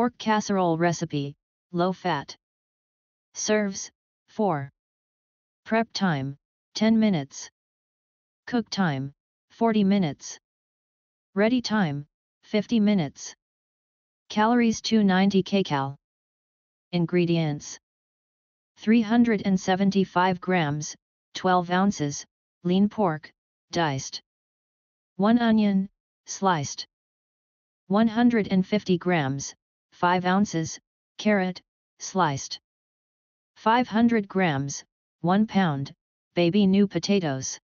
Pork casserole recipe, low fat. Serves, 4. Prep time, 10 minutes. Cook time, 40 minutes. Ready time, 50 minutes. Calories 290 kcal. Ingredients 375 grams, 12 ounces, lean pork, diced. 1 onion, sliced. 150 grams, 5 ounces, carrot, sliced. 500 grams, 1 pound, baby new potatoes.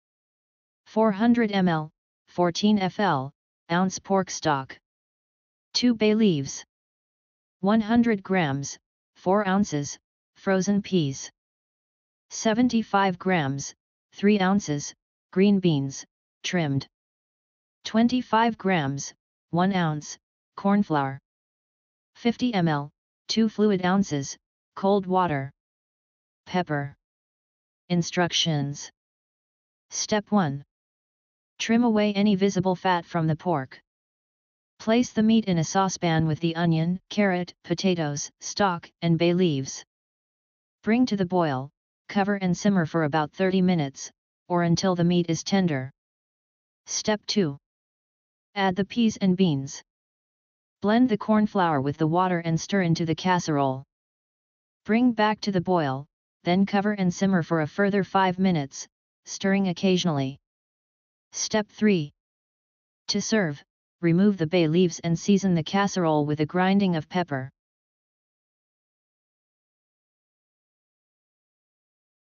400 ml, 14 fl, ounce pork stock. 2 bay leaves. 100 grams, 4 ounces, frozen peas. 75 grams, 3 ounces, green beans, trimmed. 25 grams, 1 ounce, cornflour. 50 ml, 2 fluid ounces, cold water. Pepper. Instructions. Step 1. Trim away any visible fat from the pork. Place the meat in a saucepan with the onion, carrot, potatoes, stock, and bay leaves. Bring to the boil, cover and simmer for about 30 minutes, or until the meat is tender. Step 2. Add the peas and beans. Blend the corn flour with the water and stir into the casserole. Bring back to the boil, then cover and simmer for a further 5 minutes, stirring occasionally. Step 3. To serve, remove the bay leaves and season the casserole with a grinding of pepper.